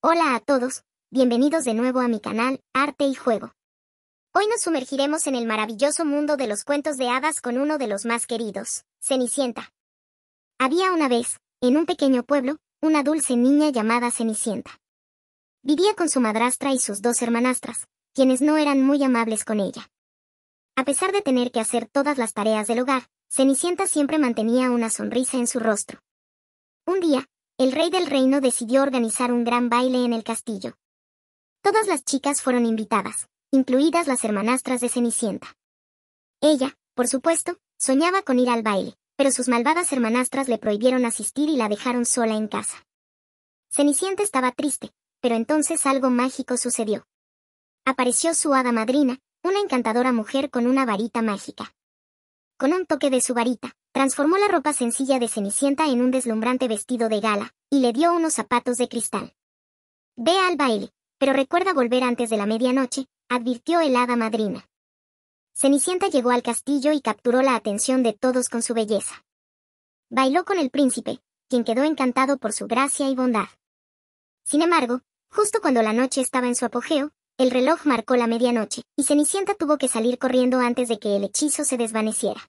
Hola a todos, bienvenidos de nuevo a mi canal, Arte y Juego. Hoy nos sumergiremos en el maravilloso mundo de los cuentos de hadas con uno de los más queridos, Cenicienta. Había una vez, en un pequeño pueblo, una dulce niña llamada Cenicienta. Vivía con su madrastra y sus dos hermanastras, quienes no eran muy amables con ella. A pesar de tener que hacer todas las tareas del hogar, Cenicienta siempre mantenía una sonrisa en su rostro. Un día, el rey del reino decidió organizar un gran baile en el castillo. Todas las chicas fueron invitadas, incluidas las hermanastras de Cenicienta. Ella, por supuesto, soñaba con ir al baile, pero sus malvadas hermanastras le prohibieron asistir y la dejaron sola en casa. Cenicienta estaba triste, pero entonces algo mágico sucedió. Apareció su hada madrina, una encantadora mujer con una varita mágica. Con un toque de su varita, transformó la ropa sencilla de Cenicienta en un deslumbrante vestido de gala, y le dio unos zapatos de cristal. Ve al baile, pero recuerda volver antes de la medianoche, advirtió el hada madrina. Cenicienta llegó al castillo y capturó la atención de todos con su belleza. Bailó con el príncipe, quien quedó encantado por su gracia y bondad. Sin embargo, justo cuando la noche estaba en su apogeo, el reloj marcó la medianoche, y Cenicienta tuvo que salir corriendo antes de que el hechizo se desvaneciera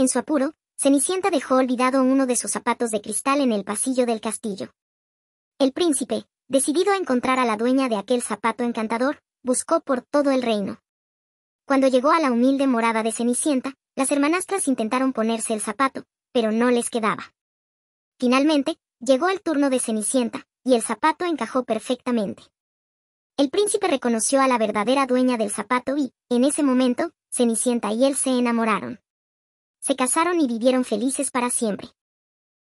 en su apuro, Cenicienta dejó olvidado uno de sus zapatos de cristal en el pasillo del castillo. El príncipe, decidido a encontrar a la dueña de aquel zapato encantador, buscó por todo el reino. Cuando llegó a la humilde morada de Cenicienta, las hermanastras intentaron ponerse el zapato, pero no les quedaba. Finalmente, llegó el turno de Cenicienta, y el zapato encajó perfectamente. El príncipe reconoció a la verdadera dueña del zapato y, en ese momento, Cenicienta y él se enamoraron se casaron y vivieron felices para siempre.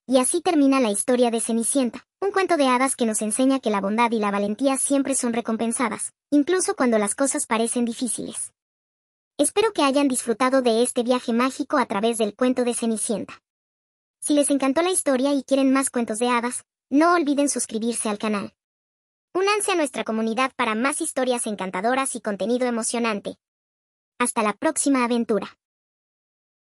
Y así termina la historia de Cenicienta, un cuento de hadas que nos enseña que la bondad y la valentía siempre son recompensadas, incluso cuando las cosas parecen difíciles. Espero que hayan disfrutado de este viaje mágico a través del cuento de Cenicienta. Si les encantó la historia y quieren más cuentos de hadas, no olviden suscribirse al canal. Únanse a nuestra comunidad para más historias encantadoras y contenido emocionante. Hasta la próxima aventura.